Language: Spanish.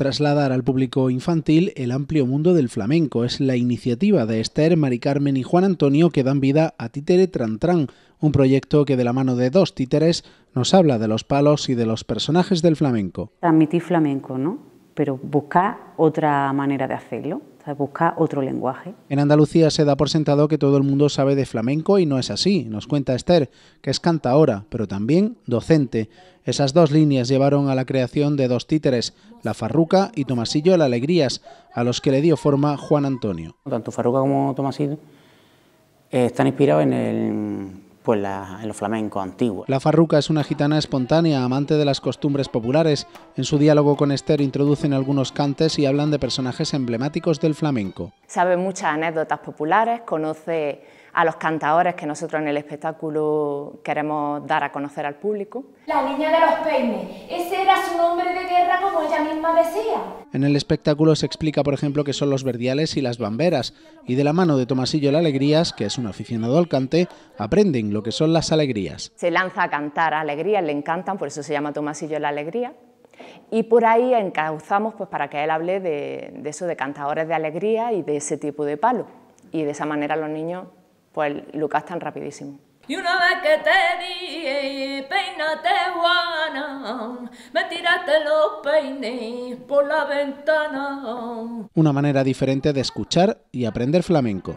trasladar al público infantil el amplio mundo del flamenco. Es la iniciativa de Esther, Mari Carmen y Juan Antonio que dan vida a Títere Trantrán, un proyecto que de la mano de dos títeres nos habla de los palos y de los personajes del flamenco. Transmitir flamenco, ¿no? pero buscar otra manera de hacerlo, o buscar otro lenguaje. En Andalucía se da por sentado que todo el mundo sabe de flamenco y no es así. Nos cuenta Esther, que es cantaora, pero también docente. Esas dos líneas llevaron a la creación de dos títeres, La Farruca y Tomasillo las Alegrías, a los que le dio forma Juan Antonio. Tanto Farruca como Tomasillo eh, están inspirados en el pues la, en los flamencos antiguos. La Farruca es una gitana espontánea, amante de las costumbres populares. En su diálogo con Esther introducen algunos cantes y hablan de personajes emblemáticos del flamenco. Sabe muchas anécdotas populares, conoce a los cantadores que nosotros en el espectáculo queremos dar a conocer al público. La niña de los peines, ese era su nombre de guerra en el espectáculo se explica, por ejemplo, que son los verdiales y las bamberas, y de la mano de Tomasillo la Alegrías, que es un aficionado al cante, aprenden lo que son las alegrías. Se lanza a cantar alegrías, le encantan, por eso se llama Tomasillo la Alegría, y por ahí encauzamos pues, para que él hable de, eso, de cantadores de alegría y de ese tipo de palo. Y de esa manera los niños pues, lo tan rapidísimo. Y una vez que te di, peinate guana, me tiraste los peines por la ventana. Una manera diferente de escuchar y aprender flamenco.